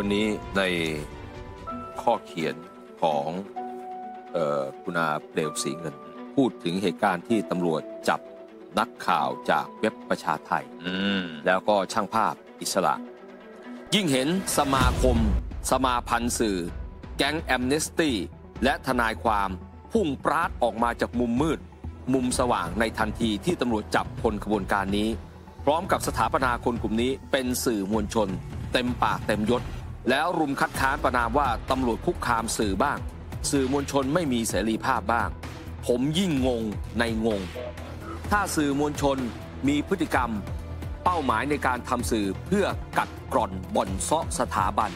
วันนี้ในข้อเขียนของออคุณาเปลวสีเงิน พูดถึงเหตุการณ์ที่ตำรวจจับนักข่าวจากเว็บประชาไทยแล้วก็ช่างภาพอิสระ ยิ่งเห็นสมาคม สมาพันธ์สื่อ แก๊งแอมเนสตี้ และทนายความพุ่งปราดออกมาจากมุมมืด มุมสว่างในทันทีที่ตำรวจจับคนขบวนการนี้ พร้อมกับสถาปนาคนกลุ่มนี้เป็นสื่อมวลชน เต็มปากเต็มยศแล้วรุมคัดค้านประนามว่าตำรวจคุกคามสื่อบ้าง สื่อมวลชนไม่มีเสรีภาพบ้าง ผมยิ่งงงในงง ถ้าสื่อมวลชนมีพฤติกรรมเป้าหมายในการทำสื่อเพื่อกัดกร่อนบ่อนเซาะสถาบัน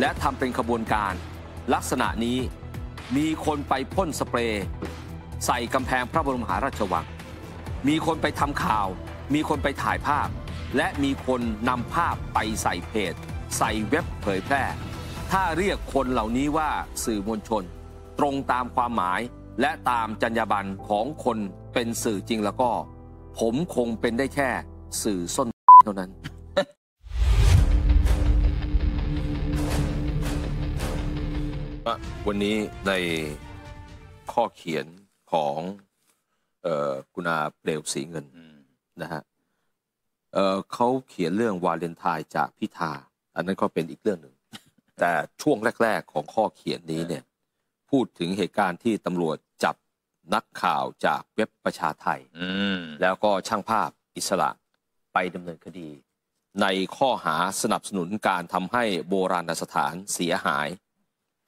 และทำเป็นขบวนการ ลักษณะนี้มีคนไปพ่นสเปรย์ใส่กำแพงพระบรมหาราชวังมีคนไปทำข่าว มีคนไปถ่ายภาพ และมีคนนำภาพไปใส่เพจใส่เว็บเผยแพร่ ถ้าเรียกคนเหล่านี้ว่าสื่อมวลชนตรงตามความหมาย และตามจรรยาบรรณของคนเป็นสื่อจริงแล้วก็ ผมคงเป็นได้แค่สื่อส้นเท่านั้น วันนี้ในข้อเขียนของออกุณาเปลวสีเงินนะฮะเเขาเขียนเรื่องวาเลนไทน์จากพิธาอันนั้นก็เป็นอีกเรื่องหนึ่งแต่ช่วงแรก ๆ ของข้อเขียนนี้เนี่ย พูดถึงเหตุการณ์ที่ตำรวจจับนักข่าวจากเว็บประชาไทยแล้วก็ช่างภาพอิสระไปดำเนินคดี ในข้อหาสนับสนุนการทำให้โบราณสถานเสียหาย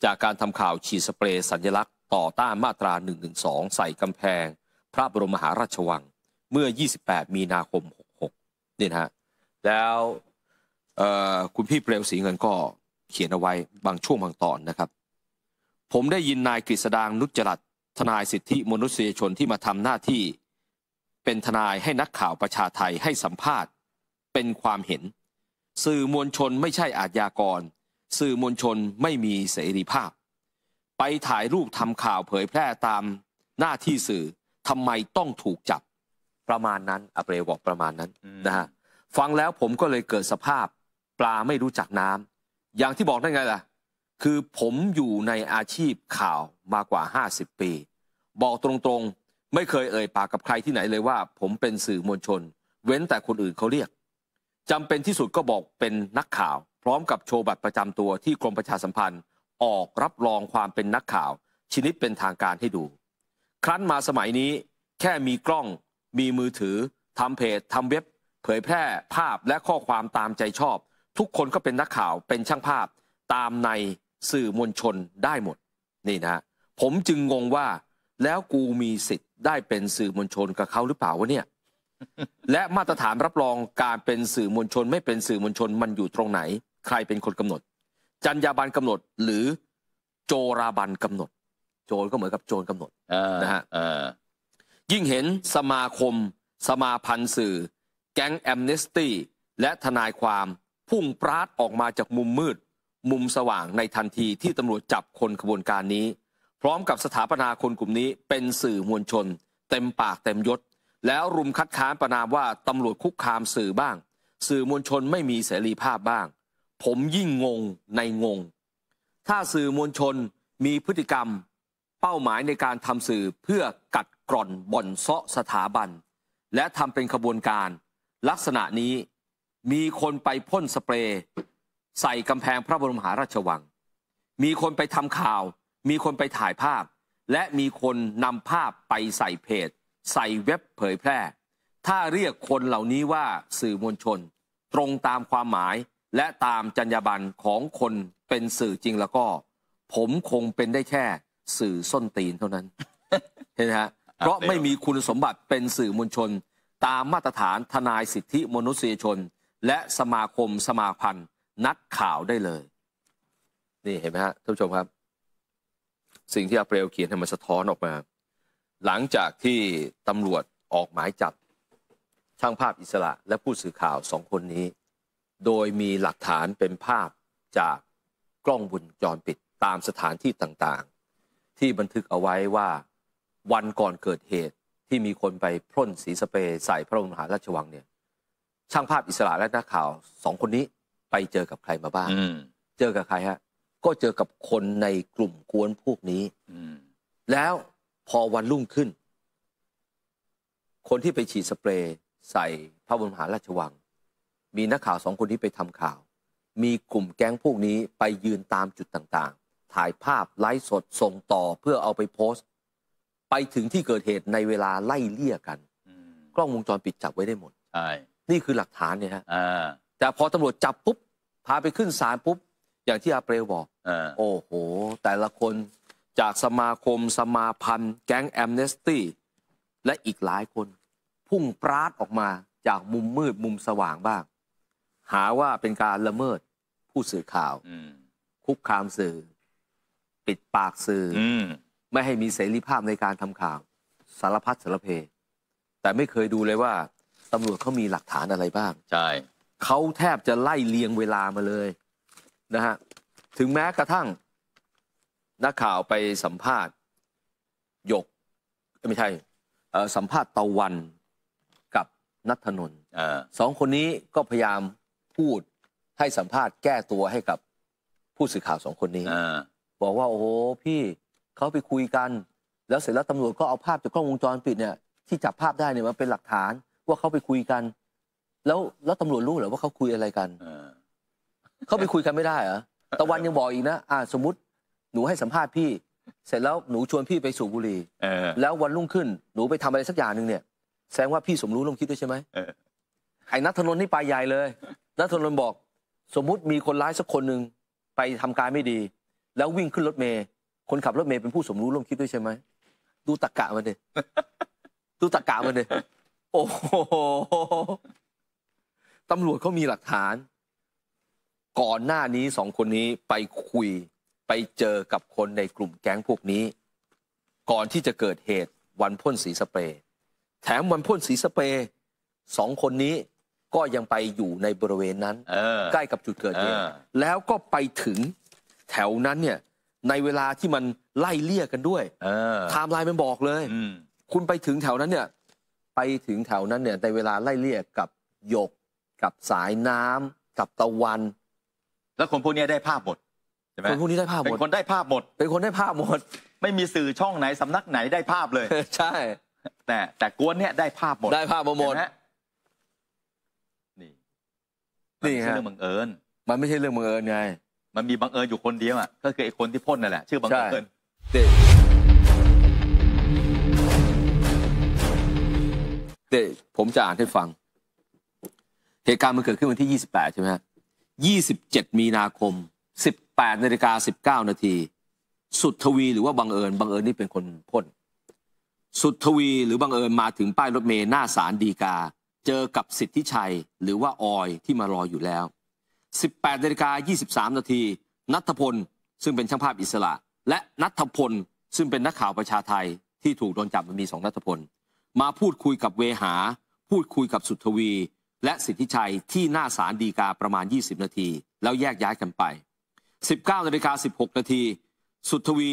จากการทำข่าวฉีดสเปรย์สัญลักษณ์ต่อต้านมาตรา1องใส่กำแพง พระบรมมหาราชวัง เมื่อ 28 มีนาคม66นี่นะฮะแล้วคุณพี่เปลวสีเงินก็เขียนเอาไว้บางช่วงบางตอนนะครับ ผมได้ยินนายกฤษดางนุจรัตทนายสิทธิมนุษยชนที่มาทำหน้าที่เป็นทนายให้นักข่าวประชาไทยให้สัมภาษณ์เป็นความเห็น สื่อมวลชน ไม่ใช่อาญากรสื่อมวลชนไม่มีเสรีภาพ ไปถ่ายรูปทำข่าวเผยแพร่ตามหน้าที่สื่อทำไมต้องถูกจับประมาณนั้น อเปรบอกประมาณนั้นนะฮะฟังแล้วผมก็เลยเกิดสภาพปลาไม่รู้จักน้ำ อย่างที่บอกได้ไงล่ะ คือผมอยู่ในอาชีพข่าวมากว่า 50 ปี บอกตรงๆ ไม่เคยเอ่ยปากกับใครที่ไหนเลยว่า ผมเป็นสื่อมวลชน เว้นแต่คนอื่นเขาเรียกจำเป็นที่สุดก็บอกเป็นนักข่าว พร้อมกับโชว์บัตรประจำตัวที่กรมประชาสัมพันธ์ ออกรับรองความเป็นนักข่าวชนิดเป็นทางการให้ดู ครั้นมาสมัยนี้แค่มีกล้องมีมือถือทำเพจทำเว็บ เผยแพร่ภาพและข้อความตามใจชอบทุกคนก็เป็นนักข่าวเป็นช่างภาพตามในสื่อมวลชนได้หมด นี่นะ ผมจึงงงว่าแล้วกูมีสิทธิ์ได้เป็นสื่อมวลชนกับเขาหรือเปล่าวะเนี่ย และมาตรฐานรับรองการเป็นสื่อมวลชน ไม่เป็นสื่อมวลชนมันอยู่ตรงไหน ใครเป็นคนกำหนดจัญญาบันกกำหนดหรือโจราบันกำหนด โจรก็เหมือนกับโจรกำหนดนะฮะยิ่งเห็นสมาคมสมาพันธ์สื่อ แก๊งแอมเนสตี้และทนายความพุ่งปราดออกมาจากมุมมืดมุมสว่างในทันทีที่ตำรวจจับคนขบวนการนี้ พร้อมกับสถาปนาคนกลุ่มนี้เป็นสื่อมวลชน เต็มปากเต็มยศ แล้วรุมคัดค้านประนามว่าตำรวจคุกคามสื่อบ้าง สื่อมวลชนไม่มีเสรีภาพบ้าง ผมยิ่งงงในงง ถ้าสื่อมวลชนมีพฤติกรรม เป้าหมายในการทำสื่อเพื่อกัดกร่อนบ่อนเซาะสถาบัน และทำเป็นขบวนการลักษณะนี้มีคนไปพ่นสเปรย์ใส่กำแพงพระบรมหาราชวัง มีคนไปทำข่าว มีคนไปถ่ายภาพ และมีคนนำภาพไปใส่เพจ ใส่เว็บเผยแพร่ ถ้าเรียกคนเหล่านี้ว่าสื่อมวลชนตรงตามความหมาย และตามจรรยาบรรณของคนเป็นสื่อจริงแล้วก็ ผมคงเป็นได้แค่สื่อส้นตีนเท่านั้น เห็นไหมฮะ เพราะไม่มีคุณสมบัติเป็นสื่อมวลชน ตามมาตรฐานทนายสิทธิมนุษยชนและสมาคมสมาพันธ์ นักข่าวได้เลย นี่เห็นไหมฮะท่านผู้ชมครับ สิ่งที่อาเปรลเขียนทำมันสะท้อนออกมา หลังจากที่ตำรวจออกหมายจับช่างภาพอิสระ และผู้สื่อข่าวสองคนนี้ โดยมีหลักฐานเป็นภาพจากกล้องวงจรปิดตามสถานที่ต่างๆ ที่บันทึกเอาไว้ว่าวันก่อนเกิดเหตุที่มีคนไปพ่นสีสเปรย์ใส่พระค์มหาราชวังเนี่ยช่างภาพอิสระและนักข่าวสองคนนี้ไปเจอกับใครมาบ้างเจอกับใครฮะ ก็เจอกับคนในกลุ่มกวนพวกนี้แล้วพอวันรุ่งขึ้น คนที่ไปฉีดสเปรย์ใส่พระบรมหาราชวัง มีนักข่าวสองคนนี้ไปทำข่าว มีกลุ่มแก๊งพวกนี้ ไปยืนตามจุดต่าง ๆ ถ่ายภาพไลฟ์สดส่งต่อเพื่อเอาไปโพสต์ ไปถึงที่เกิดเหตุในเวลาไล่เลี่ยกันกล้องวงจรปิดจับไว้ได้หมด ใช่นี่คือหลักฐานเนี่ยฮะแต่พอตำรวจจับปุ๊บ พาไปขึ้นศาลปุ๊บ อย่างที่อาเปรวบอก โอ้โห แต่ละคนจากสมาคมสมาพันธ์แก๊งแอมเนสตี้ และอีกหลายคน พุ่งปราดออกมาจากมุมมืดมุมสว่างบ้าง หาว่าเป็นการละเมิดผู้สื่อข่าวคุกคามสื่อ ปิดปากสื่ออมไม่ให้มีเสรีภาพในการทำข่าว สารพัดสารเพ แต่ไม่เคยดูเลยว่าตำรวจเขามีหลักฐานอะไรบ้างใช่เขาแทบจะไล่เลียงเวลามาเลยนะฮะ ถึงแม้กระทั่ง นักข่าวไปสัมภาษณ์ยก ไม่ใช่สัมภาษณ์ตะวันกับนัทนนท์สองคนนี้ก็พยายามพูดให้สัมภาษณ์แก้ตัวให้กับผู้สื่อข่าวสองคนนี้ บอกว่า โอ้โหพี่เขาไปคุยกัน แล้วเสร็จแล้วตำรวจก็เอาภาพจากกล้องวงจรปิดเนี่ยที่จับภาพได้เนี่ยมาเป็นหลักฐานว่าเขาไปคุยกัน แล้วแล้วตำรวจรู้เหรอว่าเขาคุยอะไรกันเขาไปคุยกันไม่ได้เหรอตะวันยังบอกอีกนะอ่าสมมติหนูให้สัมภาษณ์พี่ เสร็จแล้วหนูชวนพี่ไปสูบบุหรี่แล้ววันรุ่งขึ้นหนูไปทำอะไรสักอย่างหนึ่งเนี่ย แสดงว่าพี่สมรู้ร่วมคิดด้วยใช่ไหมไอ้นัทธนนท์นี่ปลายใหญ่เลยนัทธนนท์บอก สมมุติมีคนร้ายสักคนหนึ่งไปทำการไม่ดี แล้ววิ่งขึ้นรถเมย์คนขับรถเมย์เป็นผู้สมรู้ร่วมคิดด้วยใช่ไหมดูตะกะมันเดยดูตะกะมันเดยโอ้โหตำรวจเขามีหลักฐาน ก่อนหน้านี้สองคนนี้ไปคุยไปเจอกับคนในกลุ่มแก๊งพวกนี้ ก่อนที่จะเกิดเหตุวันพ่นสีสเปรย์แถมวันพ่นสีสเปรย์สองคนนี้ ก็ยังไปอยู่ในบริเวณนั้นใกล้กับจุดเกิดเหตุแล้วก็ไปถึงแถวนั้นเนี่ย ในเวลาที่มันไล่เลี่ยกันด้วยไทม์ไลน์มันบอกเลยคุณไปถึงแถวนั้นเนี่ยไปถึงแถวนั้นเนี่ยในเวลาไล่เลี่ยกับหยกกับสายน้ำกับตะวัน แล้วคนพวกนี้ได้ภาพหมดใช่ไหมคนพวกนี้ได้ภาพหมดเป็นคนได้ภาพหมด เป็นคนได้ภาพหมด ไม่มีสื่อช่องไหนสำนักไหนได้ภาพเลยใช่ แต่ แต่กวนเนี่ยได้ภาพหมดได้ภาพหมดนนี่นี่ฮะเรื่องบังเอิญมันไม่ใช่เรื่องบังเอิญไงมันมีบังเอิญอยู่คนเดียวอ่ะก็คือไอ้คนที่พ่นนั่นแหละชื่อบังเอิญเด็เดี๋ยวผมจะอ่านให้ฟัง เหตุการณ์มันเกิดขึ้นวันที่ 28ใช่ไหมฮะ27 มีนาคม 18นาฬิกา19นาที สุดทวีหรือว่าบังเอิญบังเอิญนี่เป็นคนพ่น สุดทวีหรือบังเอิญมาถึงป้ายรถเมย์หน้าศาลดีกา เจอกับสิทธิชัยหรือว่าออยที่มารออยู่แล้ว 18นาฬิกา23นาที นัทพลซึ่งเป็นช่างภาพอิสระ และนัทพลซึ่งเป็นนักข่าวประชาไทย ที่ถูกโดนจับมันมีสองนัทพลมาพูดคุยกับเวหา พูดคุยกับสุทวี และสิทธิชัยที่หน้าศาลดีกาประมาณ 20 นาที แล้วแยกย้ายกันไป19นาฬิกา16นาทีสุทวี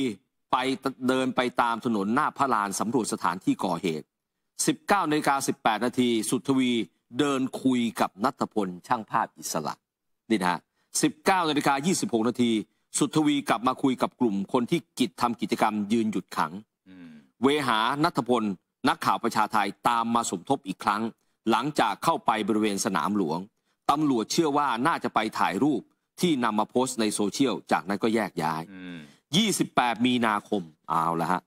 ไปเดินไปตามถนนหน้าพระลานสำรวจสถานที่ก่อเหตุ 19นาฬิกา18นาทีสุทวีเดินคุยกับนัทพลช่างภาพอิสระนี่นะฮะ19นาฬิกา26นาทีสุทวีกลับมาคุยกับกลุ่มคนที่กิจทำกิจกรรมยืนหยุดขังเวหานัทพลนักข่าวประชาไทยตามมาสมทบอีกครั้ง หลังจากเข้าไปบริเวณสนามหลวงตำรวจเชื่อว่าน่าจะไปถ่ายรูปที่นำมาโพสต์ในโซเชียลจากนั้นก็แยกย้าย28 มีนาคม เอาละฮะ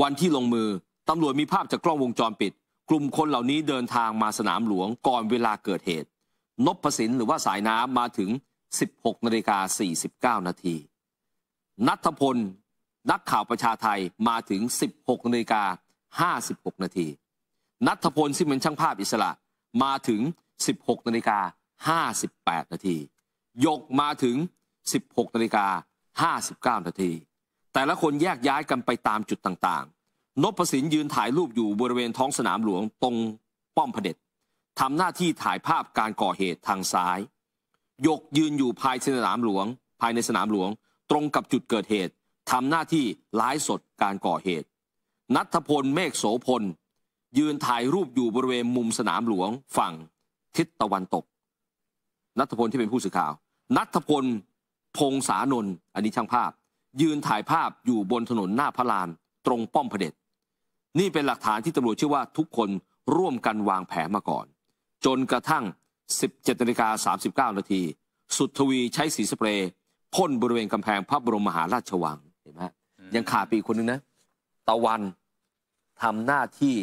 วันที่ลงมือตำรวจมีภาพจากกล้องวงจรปิด กลุ่มคนเหล่านี้เดินทางมาสนามหลวง ก่อนเวลาเกิดเหตุนบพสินหรือว่าสายน้ำมาถึง 16นาฬิกา49 นาทีนัทพลนักข่าวประชาไทยมาถึง 16นาฬิกา56 นาทีนัทพลซึ่งเป็นช่างภาพอิสระมาถึง 16นาฬิกา58นาทียกมาถึง 16นาฬิกา59นาทีแต่ละคนแยกย้ายกันไปตามจุดต่างๆนพสินยืนถ่ายรูปอยู่บริเวณท้องสนามหลวงตรงป้อมเผด็จทำหน้าที่ถ่ายภาพการก่อเหตุทางซ้าย ยกยืนอยู่ภายในสนามหลวง ภายในสนามหลวง ตรงกับจุดเกิดเหตุทำหน้าที่ไลฟ์สดการก่อเหตุนัทพลเมฆโสพล ยืนถ่ายรูปอยู่บริเวณมุมสนามหลวงฝั่งทิศตะวันตก นัทพลที่เป็นผู้สื่อข่าว นัทพลพงษานนท์อันนี้ช่างภาพ ยืนถ่ายภาพอยู่บนถนนหน้าพระลานตรงป้อมเผด็จ นี่เป็นหลักฐานที่ตำรวจเชื่อว่าทุกคนร่วมกันวางแผนมาก่อน จนกระทั่ง 17นาฬิกา39นาที สุทวีใช้สีสเปรย์พ่นบริเวณกำแพงพระบรมมหาราชวังเห็นไหมยังขาดปีคนนึงนะตะวันทำหน้าที่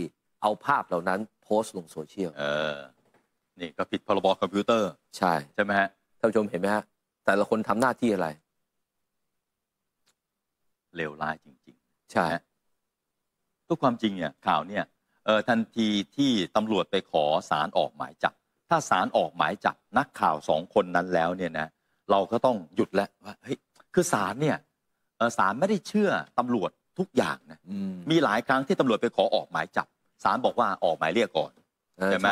เอาภาพเหล่านั้นโพสต์ลงโซเชียลเออนี่ก็ผิดพรบคอมพิวเตอร์ใช่ใช่ไหมฮะท่านผู้ชมเห็นไหมฮะแต่ละคนทำหน้าที่อะไรเลวร้ายจริง ๆ ใช่ๆทุกความจริงเนี่ยข่าวเนี่ยเออทันทีที่ตำรวจไปขอสารออกหมายจับถ้าสารออกหมายจับนักข่าวสองคนนั้นแล้วเนี่ยนะเราก็ต้องหยุดแล้วว่าเฮ้ยคือสารเนี่ยสารไม่ได้เชื่อตำรวจทุกอย่างนะมีหลายครั้งที่ตำรวจไปขอออกหมายจับศาลบอกว่าออกหมายเรียกก่อนใช่ไหม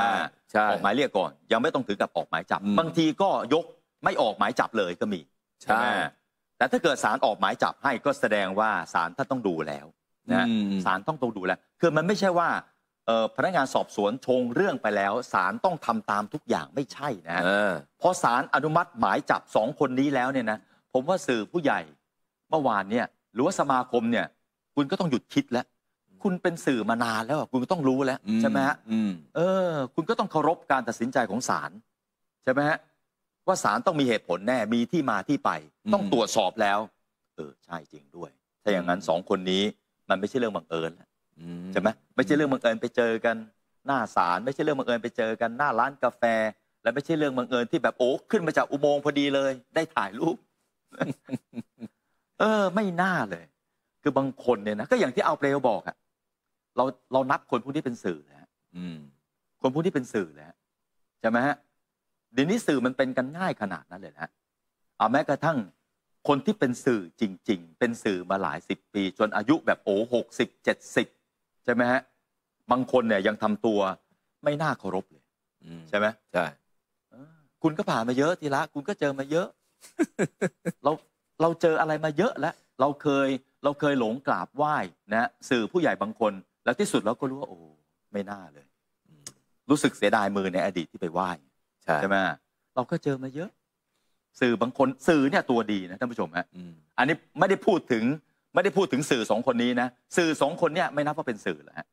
ออกหมายเรียกก่อน ยังไม่ต้องถึงกับออกหมายจับ บางทีก็ยกไม่ออกหมายจับเลยก็มี ใช่ แต่ถ้าเกิดศาลออกหมายจับให้ก็แสดงว่าศาลท่านต้องดูแล้วนะศาลต้องต้องดูแล้ว คือมันไม่ใช่ว่าพนักงานสอบสวนชงเรื่องไปแล้วศาลต้องทำตามทุกอย่างไม่ใช่นะพอศาลอนุมัติหมายจับสองคนนี้แล้วเนี่ยนะ ผมว่าสื่อผู้ใหญ่เมื่อวานเนี่ย หรือว่าสมาคมเนี่ยคุณก็ต้องหยุดคิดแล้ว คุณเป็นสื่อมานานแล้วคุณก็ต้องรู้แล้วใช่ไหมฮะเออ คุณก็ต้องเคารพการตัดสินใจของศาลใช่ไหมฮะ ว่าศาลต้องมีเหตุผลแน่ มีที่มาที่ไป ต้องตรวจสอบแล้ว เออ ใช่จริงด้วย ถ้าอย่างนั้นสองคนนี้มันไม่ใช่เรื่องบังเอิญแล้วใช่ไหมไม่ใช่เรื่องบังเอิญไปเจอกันหน้าศาล ไม่ใช่เรื่องบังเอิญไปเจอกันหน้าร้านกาแฟ และไม่ใช่เรื่องบังเอิญที่แบบโอ้ ขึ้นมาจากอุโมงค์พอดีเลย ได้ถ่ายรูป เออ ไม่น่าเลยคือบางคนเนี่ยนะก็อย่างที่เอาเปลวบอกอะเราเรานับคนพวกนี้เป็นสื่อแล้วคนพวกนี้เป็นสื่อแล้วใช่ไหมฮะเดี๋ยวนี้สื่อมันเป็นกันง่ายขนาดนั้นเลยนะเอาแม้กระทั่งคนที่เป็นสื่อจริงๆ เป็นสื่อมาหลายสิบปีจนอายุแบบโอ้หกสิบเจ็ดสิบใช่ไหมฮะบางคนเนี่ยยังทำตัวไม่น่าเคารพเลยใช่ไหมใช่คุณก็ผ่านมาเยอะทีละ คุณก็เจอมาเยอะ เราเราเจออะไรมาเยอะแล้วเราเคยเราเคยหลงกราบไหว้นะสื่อผู้ใหญ่บางคน แล้วที่สุดเราก็รู้ว่าโอ้ไม่น่าเลย รู้สึกเสียดายมือในอดีตที่ไปไหว้ใช่ไหมเราก็เจอมาเยอะ สื่อบางคนสื่อเนี่ยตัวดีนะท่านผู้ชมฮะอันนี้ไม่ได้พูดถึง ไม่ได้พูดถึงสื่อสองคนนี้นะสื่อสองคนเนี่ยไม่นับว่าเป็นสื่อแล้ฮะ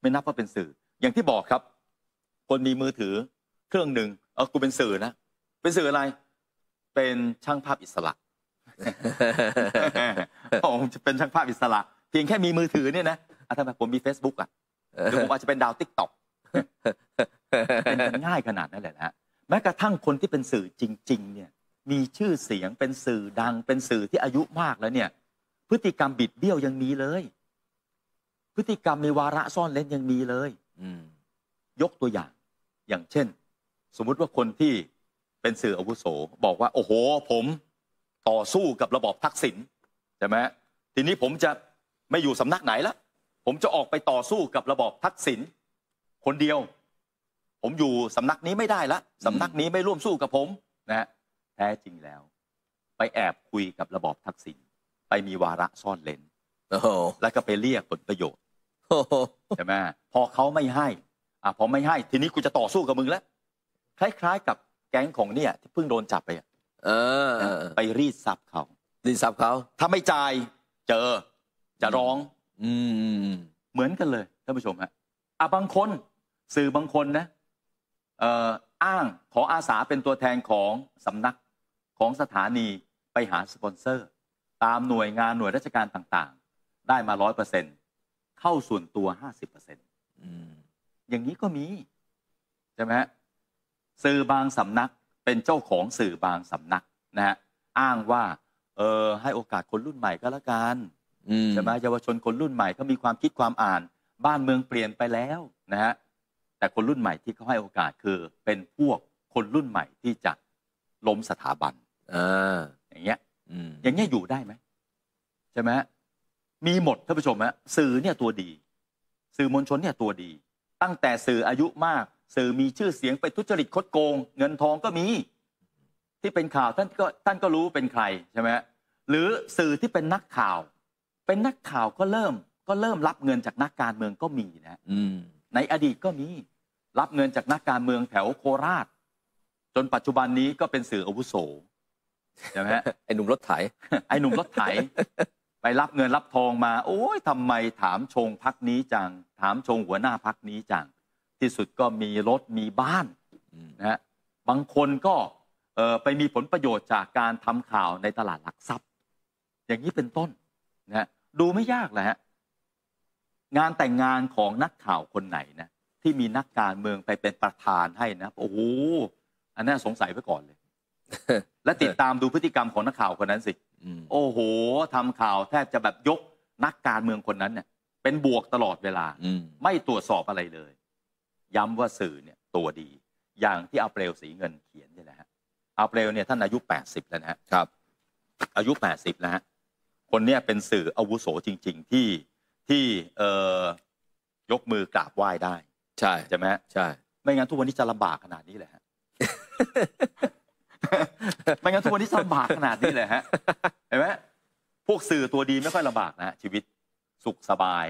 ไม่นับว่าเป็นสื่อ อย่างที่บอกครับ คนมีมือถือเครื่องหนึ่งเออกูเป็นสื่อนะเป็นสื่ออะไร เป็นช่างภาพอิสระงจะเป็นช่างภาพอิสระเพียงแค่มีมือถือเนี่ยนะอ่ะทำไมผมมี Facebook อ่ะหรือผมอาจจะเป็นดาวติ๊กต็อกเป็นง่ายขนาดนั้นแหละฮะแม้กระทั่งคนที่เป็นสื่อจริง ๆ เนี่ยมีชื่อเสียงเป็นสื่อดัง เป็นสื่อที่อายุมากแล้วเนี่ย พฤติกรรมบิดเบี้ยวยังมีเลย พฤติกรรมมีวาระซ่อนเล่นยังมีเลยยกตัวอย่าง อย่างเช่น สมมุติว่าคนที่เป็นสื่ออาวุโส บอกว่า โอ้โห ผมต่อสู้กับระบอบทักษิณใช่ไหมทีนี้ผมจะไม่อยู่สำนักไหนละ ผมจะออกไปต่อสู้กับระบอบทักษิณคนเดียว ผมอยู่สำนักนี้ไม่ได้ละสำนักนี้ไม่ร่วมสู้กับผมนะแท้จริงแล้ว ไปแอบคุยกับระบอบทักษิณไปมีวาระซ่อนเลนแล้วก็ไปเรียกผลประโยชน์ใช่ไหมพอเขาไม่ให้ อ่ะพอไม่ให้ ทีนี้กูจะต่อสู้กับมึงแล้วคล้ายๆ กับแก๊งของเนี่ย ที่เพิ่งโดนจับไปอ่ะไปรีดซับเขารีดซับเขาถ้าไม่จ่ายเจอ จะร้อง อืมเหมือนกันเลย ท่านผู้ชมฮะอ่ะ บางคนสื่อบางคนนะเอ่ออ้างขออาสาเป็นตัวแทนของสำนักของสถานีไปหาสปอนเซอร์ ตามหน่วยงานหน่วยราชการต่าง ๆ ได้มาร้อยเปอร์เซ็นเข้าส่วนตัวห้าสิบเปอร์เซ็นต์อย่างนี้ก็มี ใช่ไหมฮะสื่อบางสำนักเป็นเจ้าของสื่อบางสำนักนะฮะอ้างว่าเออให้โอกาสคนรุ่นใหม่ก็แล้วกันใช่ไหมเยาวชน คนรุ่นใหม่เขามีความคิดความอ่าน บ้านเมืองเปลี่ยนไปแล้วนะฮะแต่คนรุ่นใหม่ที่เขาให้โอกาสคือเป็นพวกคนรุ่นใหม่ที่จะล้มสถาบันอย่างเงี้ยอย่างเงี้ยอยู่ได้ไหมใช่ไหมมีหมดท่านผู้ชมฮะสื่อเนี่ยตัวดี สื่อมวลชนเนี่ยตัวดี ตั้งแต่สื่ออายุมาก สื่อมีชื่อเสียงไปทุจริตคดโกง เงินทองก็มีที่เป็นข่าวท่านก็ท่านก็รู้เป็นใครใช่ไหมหรือสื่อที่เป็นนักข่าว เป็นนักข่าวก็เริ่ม ก็เริ่มรับเงินจากนักการเมืองก็มีนะในอดีตก็มีรับเงินจากนักการเมืองแถวโคราช จนปัจจุบันนี้ก็เป็นสื่ออาวุโสใช่ไหมไอ้หนุ่มรถไถไอ้หนุ่มรถไถไปรับเงินรับทองมา โอ้ยทำไมถามชงพักนี้จัง ถามชงหัวหน้าพักนี้จังที่สุดก็มีรถมีบ้านนะฮะบางคนก็ไปมีผลประโยชน์จากการทำข่าวในตลาดหลักทรัพย์ อย่างนี้เป็นต้นนะดูไม่ยากแหละฮะงานแต่งงานของนักข่าวคนไหนนะที่มีนักการเมืองไปเป็นประธานให้นะ โอ้โหอันนั้นสงสัยไว้ก่อนเลยและติดตามดูพฤติกรรมของนักข่าวคนนั้นสิโอ้โห ทำข่าวแทบจะแบบยกนักการเมืองคนนั้นเนี่ย เป็นบวกตลอดเวลาไม่ตรวจสอบอะไรเลย ย้ำว่าสื่อเนี่ยตัวดี อย่างที่เอาเปลวสีเงินเขียนนี่แหละฮะอเปเรลเนี่ยท่านอายุ 80 แล้วนะครับ อายุ 80 แล้วฮะคนเนี้ยเป็นสื่ออาวุโสจริง ๆ ที่ที่เอ่อยกมือกราบไหว้ได้ ใช่ใช่ไหมใช่ ไม่งั้นทุกวันนี้จะลำบากขนาดนี้เลยฮะไม่งั้นทุกวันนี้ลำบากขนาดนี้เลยฮะเห็นไหมพวกสื่อตัวดีไม่ค่อยลำบากนะชีวิตสุขสบาย